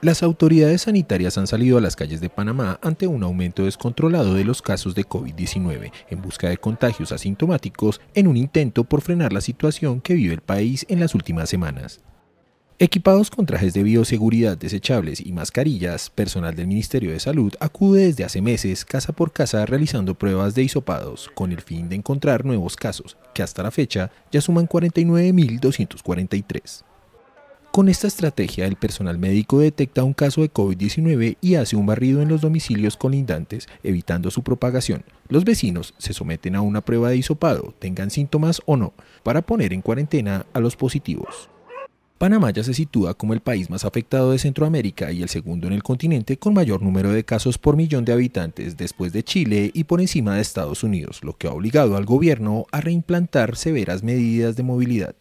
Las autoridades sanitarias han salido a las calles de Panamá ante un aumento descontrolado de los casos de COVID-19 en busca de contagios asintomáticos en un intento por frenar la situación que vive el país en las últimas semanas. Equipados con trajes de bioseguridad desechables y mascarillas, personal del Ministerio de Salud acude desde hace meses casa por casa realizando pruebas de hisopados con el fin de encontrar nuevos casos, que hasta la fecha ya suman 49.243. Con esta estrategia, el personal médico detecta un caso de COVID-19 y hace un barrido en los domicilios colindantes, evitando su propagación. Los vecinos se someten a una prueba de hisopado, tengan síntomas o no, para poner en cuarentena a los positivos. Panamá ya se sitúa como el país más afectado de Centroamérica y el segundo en el continente con mayor número de casos por millón de habitantes después de Chile y por encima de Estados Unidos, lo que ha obligado al gobierno a reimplantar severas medidas de movilidad.